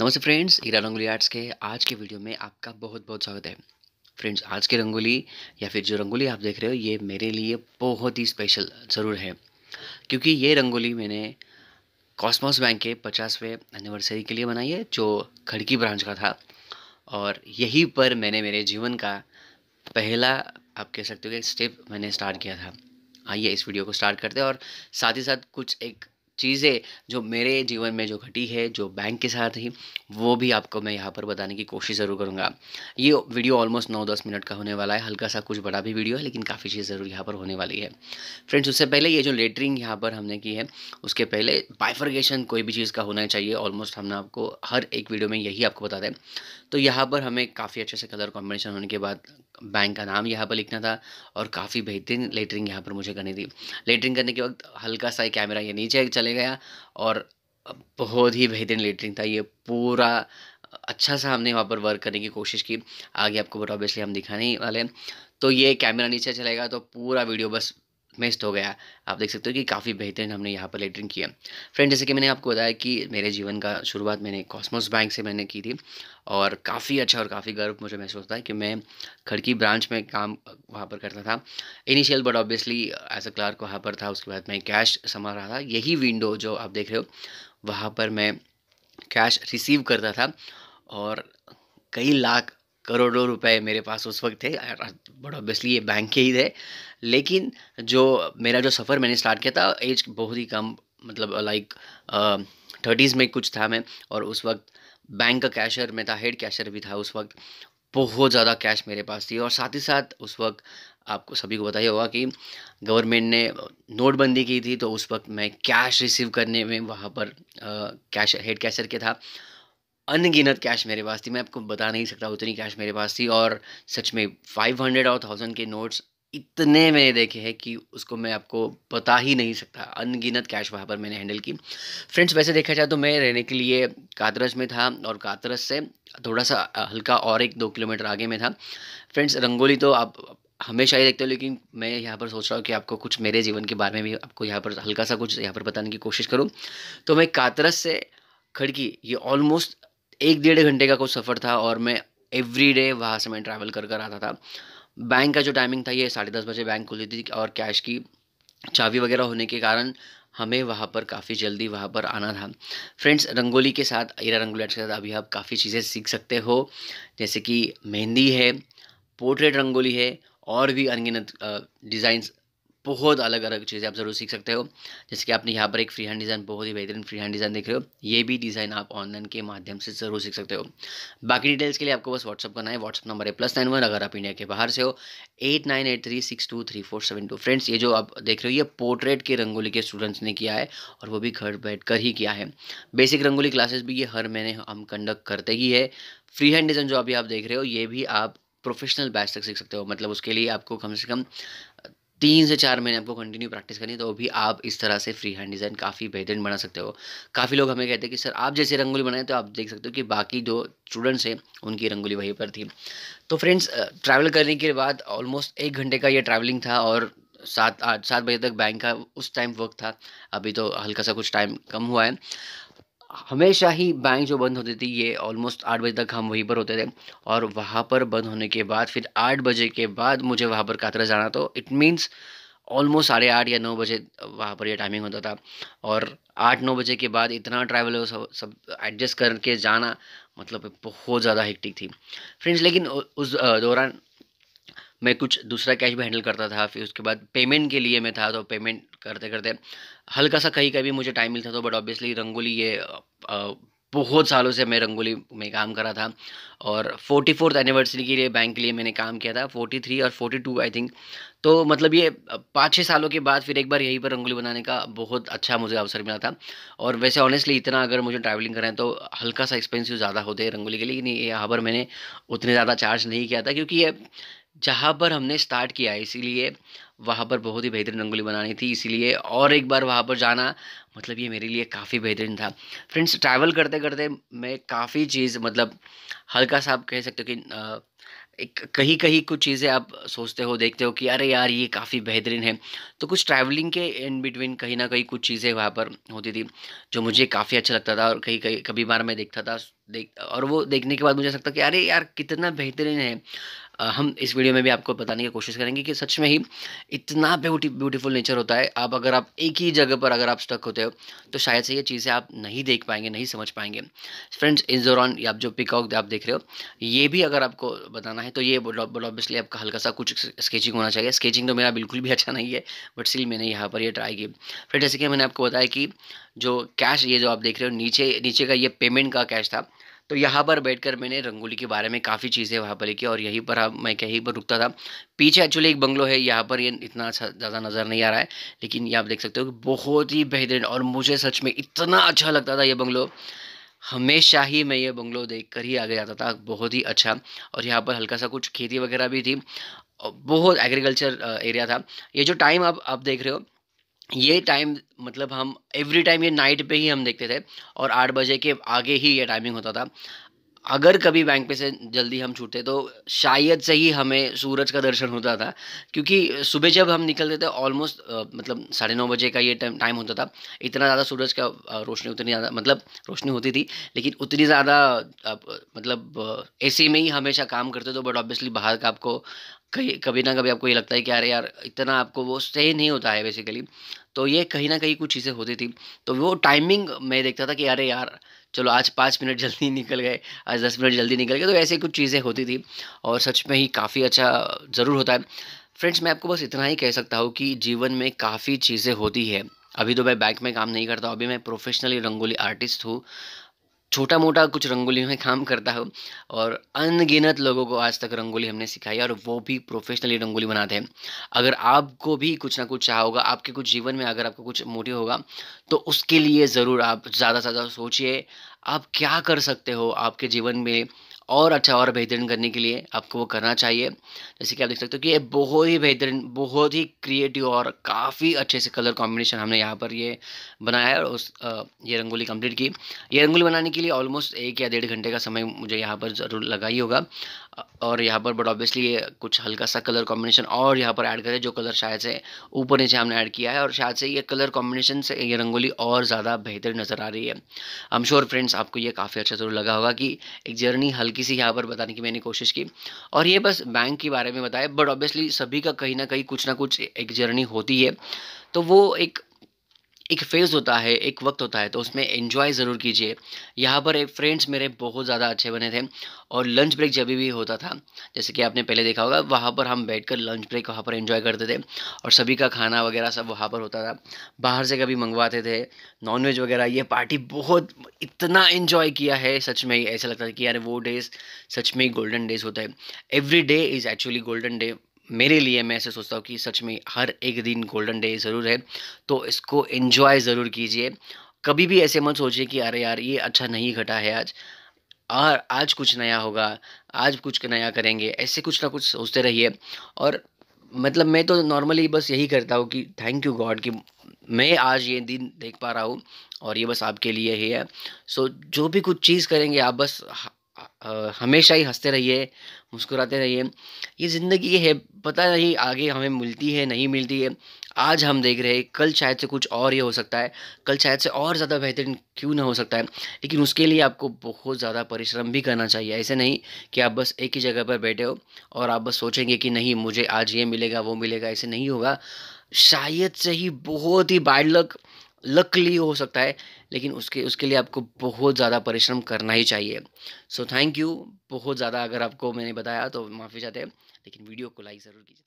नमस्ते फ्रेंड्स हीरा रंगोली आर्ट्स के आज के वीडियो में आपका बहुत बहुत स्वागत है फ्रेंड्स आज की रंगोली या फिर जो रंगोली आप देख रहे हो ये मेरे लिए बहुत ही स्पेशल ज़रूर है क्योंकि ये रंगोली मैंने कॉस्मोस बैंक के पचासवें एनिवर्सरी के लिए बनाई है जो खड़की ब्रांच का था और यहीं पर मैंने मेरे जीवन का पहला आप कह सकते हो कि स्टेप मैंने स्टार्ट किया था आइए इस वीडियो को स्टार्ट करते हैं और साथ ही साथ कुछ एक चीज़ें जो मेरे जीवन में जो घटी है जो बैंक के साथ ही वो भी आपको मैं यहाँ पर बताने की कोशिश ज़रूर करूँगा ये वीडियो ऑलमोस्ट नौ दस मिनट का होने वाला है हल्का सा कुछ बड़ा भी वीडियो है लेकिन काफ़ी चीज़ ज़रूर यहाँ पर होने वाली है फ्रेंड्स उससे पहले ये जो लेटरिंग यहाँ पर हमने की है उसके पहले बाइफर्गेशन कोई भी चीज़ का होना चाहिए ऑलमोस्ट हमने आपको हर एक वीडियो में यही आपको बता दें तो यहाँ पर हमें काफ़ी अच्छे से कलर कॉम्बिनेशन होने के बाद बैंक का नाम यहाँ पर लिखना था और काफ़ी बेहतरीन लेटरिंग यहाँ पर मुझे करनी थी लेटरिंग करने के वक्त हल्का सा कैमरा ये नीचे चल चले गया और बहुत ही बेहतरीन लेटरिंग था ये पूरा अच्छा सा हमने वहाँ पर वर्क करने की कोशिश की आगे आपको बट ऑब्वियसली हम दिखाने वाले हैं तो ये कैमरा नीचे चलेगा तो पूरा वीडियो बस मेस्ट हो गया आप देख सकते हो कि काफ़ी बेहतरीन हमने यहाँ पर लेटरिंग किया फ्रेंड जैसे कि मैंने आपको बताया कि मेरे जीवन का शुरुआत मैंने कॉस्मोस बैंक से मैंने की थी और काफ़ी अच्छा और काफ़ी गर्व मुझे महसूस था कि मैं खड़की ब्रांच में काम वहाँ पर करता था initial but obviously as a clerk वहाँ पर था उसके बाद मैं कैश संभाल रहा था यही विंडो जो आप देख रहे हो वहाँ पर मैं कैश रिसीव करता था और कई लाख करोड़ों रुपए मेरे पास उस वक्त थे बट ऑब्वियसली ये बैंक के ही थे लेकिन जो मेरा जो सफ़र मैंने स्टार्ट किया था एज बहुत ही कम मतलब लाइक थर्टीज़ में कुछ था मैं और उस वक्त बैंक का कैशर में था हेड कैशर भी था उस वक्त बहुत ज़्यादा कैश मेरे पास थी और साथ ही साथ उस वक्त आपको सभी को ही होगा कि गवर्नमेंट ने नोटबंदी की थी तो उस वक्त मैं कैश रिसीव करने में वहाँ पर कैश हेड कैशर के था अनगिनत कैश मेरे पास थी मैं आपको बता नहीं सकता उतनी कैश मेरे पास थी और सच में फाइव हंड्रेड और थाउजेंड के नोट्स इतने मैंने देखे हैं कि उसको मैं आपको बता ही नहीं सकता अनगिनत कैश वहाँ पर मैंने हैंडल की फ्रेंड्स वैसे देखा जाए तो मैं रहने के लिए कातरस में था और कातरस से थोड़ा सा हल्का और एक दो किलोमीटर आगे में था फ्रेंड्स रंगोली तो आप हमेशा ही देखते हो लेकिन मैं यहाँ पर सोच रहा हूँ कि आपको कुछ मेरे जीवन के बारे में भी आपको यहाँ पर हल्का सा कुछ यहाँ पर बताने की कोशिश करूँ तो मैं कातरस से खड़की ये ऑलमोस्ट एक डेढ़ घंटे का कुछ सफ़र था और मैं एवरी डे वहाँ से मैं ट्रैवल कर कर आता था बैंक का जो टाइमिंग था ये साढ़े दस बजे बैंक खुली थी और कैश की चाबी वगैरह होने के कारण हमें वहाँ पर काफ़ी जल्दी वहाँ पर आना था फ्रेंड्स रंगोली के साथ ईरा रंगोली के साथ अभी आप काफ़ी चीज़ें सीख सकते हो जैसे कि मेहंदी है पोर्ट्रेट रंगोली है और भी अनगिनत डिज़ाइंस बहुत अलग अलग चीज़ें आप ज़रूर सीख सकते हो जैसे कि आपने यहाँ पर एक फ्री हैंड डिज़ाइन बहुत ही बेहतरीन फ्री हैंड डिज़ाइन देख रहे हो ये भी डिज़ाइन आप ऑनलाइन के माध्यम से ज़रूर सीख सकते हो बाकी डिटेल्स के लिए आपको बस व्हाट्सअप करना है व्हाट्सअप नंबर है प्लस नाइन वन अगर आप इंडिया के बाहर से हो eight nine eight three six two three four seven two friends ये जो आप देख रहे हो ये पोर्ट्रेट के रंगोली के स्टूडेंट्स ने किया है और वो भी घर बैठ कर ही किया है बेसिक रंगोली क्लासेस भी ये हर महीने हम कंडक्ट करते ही है फ्री हैंड डिज़ाइन जो अभी आप देख रहे हो ये भी आप प्रोफेशनल बैच तक सीख सकते हो मतलब उसके लिए आपको कम से कम तीन से चार महीने आपको कंटिन्यू प्रैक्टिस करनी है तो भी आप इस तरह से फ्री हैंड डिज़ाइन काफ़ी बेहतरीन बना सकते हो काफ़ी लोग हमें कहते हैं कि सर आप जैसे रंगोली बनाए तो आप देख सकते हो कि बाकी जो स्टूडेंट्स हैं उनकी रंगोली वहीं पर थी तो फ्रेंड्स ट्रैवल करने के बाद ऑलमोस्ट एक घंटे का यह ट्रैवलिंग था और सात आठ सात बजे तक बैंक का उस टाइम वर्क था अभी तो हल्का सा कुछ टाइम कम हुआ है हमेशा ही बैंक जो बंद होती थी ये ऑलमोस्ट आठ बजे तक हम वहीं पर होते थे और वहाँ पर बंद होने के बाद फिर आठ बजे के बाद मुझे वहाँ पर कातरा जाना तो इट मीन्स ऑलमोस्ट साढ़े आठ या नौ बजे वहाँ पर ये टाइमिंग होता था और आठ नौ बजे के बाद इतना ट्रैवल सब, सब एडजस्ट करके जाना मतलब बहुत ज़्यादा हेक्टिक थी फ्रेंड्स लेकिन उस दौरान मैं कुछ दूसरा कैश भी हैंडल करता था फिर उसके बाद पेमेंट के लिए मैं था तो पेमेंट करते करते हल्का सा कहीं कभी मुझे टाइम मिलता था बट ऑब्वियसली रंगोली ये बहुत सालों से मैं रंगोली में काम करा था और फोर्टी फोर्थ एनिवर्सरी के लिए बैंक के लिए मैंने काम किया था फोर्टी थ्री और फोर्टी टू आई थिंक तो मतलब ये पाँच छः सालों के बाद फिर एक बार यहीं पर रंगोली बनाने का बहुत अच्छा मुझे अवसर मिला था और वैसे ऑनेस्टली इतना अगर मुझे ट्रैवलिंग करें तो हल्का सा एक्सपेंसिव ज़्यादा होते हैं रंगोली के लिए नहीं यहाँ पर मैंने उतने ज़्यादा चार्ज नहीं किया था क्योंकि ये जहाँ पर हमने स्टार्ट किया है इसीलिए वहाँ पर बहुत ही बेहतरीन रंगोली बनानी थी इसीलिए और एक बार वहाँ पर जाना मतलब ये मेरे लिए काफ़ी बेहतरीन था फ्रेंड्स ट्रैवल करते करते मैं काफ़ी चीज़ मतलब हल्का सा आप कह सकते हो कि एक कहीं कहीं कुछ चीज़ें आप सोचते हो देखते हो कि अरे यार ये काफ़ी बेहतरीन है तो कुछ ट्रैवलिंग के इन बिटवीन कहीं ना कहीं कुछ चीज़ें वहाँ पर होती थी जो मुझे काफ़ी अच्छा लगता था और कहीं कहीं कभी बार मैं देखता था देख और वो देखने के बाद मुझे लगता कि अरे यार कितना बेहतरीन है हम इस वीडियो में भी आपको बताने की कोशिश करेंगे कि सच में ही इतना ब्यूटी ब्यूटीफुल नेचर होता है आप अगर आप एक ही जगह पर अगर आप स्टक होते हो तो शायद से ये चीज़ें आप नहीं देख पाएंगे नहीं समझ पाएंगे फ्रेंड्स इस दौरान आप जो पिकऑक आप देख रहे हो ये भी अगर आपको बताना है तो ये ऑब्वियसली आपका हल्का सा कुछ स्केचिंग होना चाहिए स्केचिंग तो मेरा बिल्कुल भी अच्छा नहीं है बट स्टिल मैंने यहाँ पर यह ट्राई की फिर जैसे कि मैंने आपको बताया कि जो कैश ये जो आप देख रहे हो नीचे नीचे का ये पेमेंट का कैश था तो यहाँ पर बैठकर मैंने रंगोली के बारे में काफ़ी चीज़ें वहाँ पर लिखी और यहीं पर मैं यहीं पर रुकता था पीछे एक्चुअली एक बंगलो है यहाँ पर ये इतना अच्छा ज़्यादा नज़र नहीं आ रहा है लेकिन ये आप देख सकते हो कि बहुत ही बेहतरीन और मुझे सच में इतना अच्छा लगता था ये बंगलो हमेशा ही मैं ये बंगलो देख ही आगे जाता था बहुत ही अच्छा और यहाँ पर हल्का सा कुछ खेती वगैरह भी थी बहुत एग्रीकल्चर एरिया था ये जो टाइम आप आप देख रहे हो ये टाइम मतलब हम एवरी टाइम ये नाइट पे ही हम देखते थे और आठ बजे के आगे ही ये टाइमिंग होता था अगर कभी बैंक पे से जल्दी हम छूटते तो शायद से ही हमें सूरज का दर्शन होता था क्योंकि सुबह जब हम निकलते थे ऑलमोस्ट मतलब साढ़े नौ बजे का ये टाइम टाइम होता था इतना ज़्यादा सूरज का रोशनी उतनी ज़्यादा मतलब रोशनी होती थी लेकिन उतनी ज़्यादा मतलब ए में ही हमेशा काम करते थे बट ऑब्वियसली बाहर का आपको कहीं कभी ना कभी आपको ये लगता है कि अरे यार इतना आपको वो सही नहीं होता है बेसिकली तो ये कहीं ना कहीं कुछ चीज़ें होती थी तो वो टाइमिंग मैं देखता था कि अरे यार चलो आज पाँच मिनट जल्दी निकल गए आज दस मिनट जल्दी निकल गए तो ऐसे कुछ चीज़ें होती थी और सच में ही काफ़ी अच्छा ज़रूर होता है फ्रेंड्स मैं आपको बस इतना ही कह सकता हूँ कि जीवन में काफ़ी चीज़ें होती है अभी तो मैं बैंक में काम नहीं करता अभी मैं प्रोफेशनली रंगोली आर्टिस्ट हूँ छोटा मोटा कुछ रंगोलियों में काम करता हूँ और अनगिनत लोगों को आज तक रंगोली हमने सिखाई और वो भी प्रोफेशनली रंगोली बनाते हैं अगर आपको भी कुछ ना कुछ चाह होगा आपके कुछ जीवन में अगर आपको कुछ मोटिव होगा तो उसके लिए ज़रूर आप ज़्यादा से ज़्यादा सोचिए आप क्या कर सकते हो आपके जीवन में और अच्छा और बेहतरीन करने के लिए आपको वो करना चाहिए जैसे कि आप देख सकते हो कि ये बहुत ही बेहतरीन बहुत ही क्रिएटिव और काफ़ी अच्छे से कलर कॉम्बिनेशन हमने यहाँ पर ये बनाया है और उस ये रंगोली कंप्लीट की ये रंगोली बनाने के लिए ऑलमोस्ट एक या डेढ़ घंटे का समय मुझे यहाँ पर ज़रूर लगा ही होगा और यहाँ पर बट ऑब्वियसली कुछ हल्का सा कलर कॉम्बिनेशन और यहाँ पर ऐड करें जो कलर शायद से ऊपर नीचे हमने ऐड किया है और शायद से ये कलर कॉम्बिनेशन से ये रंगोली और ज़्यादा बेहतर नज़र आ रही है आई एम श्योर फ्रेंड्स आपको ये काफ़ी अच्छा ज़रूर लगा होगा कि एक जर्नी हल्की हल्की सी यहाँ पर बताने की मैंने कोशिश की और ये बस बैंक के बारे में बताया बट ऑब्वियसली सभी का कहीं ना कहीं कुछ ना कुछ एक जर्नी होती है तो वो एक एक फेज़ होता है एक वक्त होता है तो उसमें एंजॉय ज़रूर कीजिए यहाँ पर एक फ्रेंड्स मेरे बहुत ज़्यादा अच्छे बने थे और लंच ब्रेक जब भी होता था जैसे कि आपने पहले देखा होगा वहाँ पर हम बैठकर लंच ब्रेक वहाँ पर एंजॉय करते थे और सभी का खाना वगैरह सब वहाँ पर होता था बाहर से कभी मंगवाते थे नॉनवेज वगैरह ये पार्टी बहुत इतना इन्जॉय किया है सच में ही ऐसा लगता है कि यार वो डेज़ सच में ही गोल्डन डेज़ होता है every day is actually golden day मेरे लिए मैं ऐसे सोचता हूँ कि सच में हर एक दिन गोल्डन डे ज़रूर है तो इसको इन्जॉय ज़रूर कीजिए कभी भी ऐसे मत सोचिए कि अरे यार ये अच्छा नहीं घटा है आज और आज कुछ नया होगा आज कुछ नया करेंगे ऐसे कुछ ना कुछ सोचते रहिए और मतलब मैं तो नॉर्मली बस यही करता हूँ कि थैंक यू गॉड कि मैं आज ये दिन देख पा रहा हूँ और ये बस आपके लिए ही है सो जो भी कुछ चीज़ करेंगे आप बस हमेशा ही हंसते रहिए मुस्कुराते रहिए ये ज़िंदगी है पता नहीं आगे हमें मिलती है नहीं मिलती है आज हम देख रहे हैं कल शायद से कुछ और ये हो सकता है कल शायद से और ज़्यादा बेहतरीन क्यों ना हो सकता है लेकिन उसके लिए आपको बहुत ज़्यादा परिश्रम भी करना चाहिए ऐसे नहीं कि आप बस एक ही जगह पर बैठे हो और आप बस सोचेंगे कि नहीं मुझे आज ये मिलेगा वो मिलेगा ऐसे नहीं होगा शायद से ही बहुत ही बैड लक लकली हो सकता है लेकिन उसके उसके लिए आपको बहुत ज़्यादा परिश्रम करना ही चाहिए सो थैंक यू बहुत ज़्यादा अगर आपको मैंने बताया तो माफ़ी चाहते हैं लेकिन वीडियो को लाइक ज़रूर कीजिए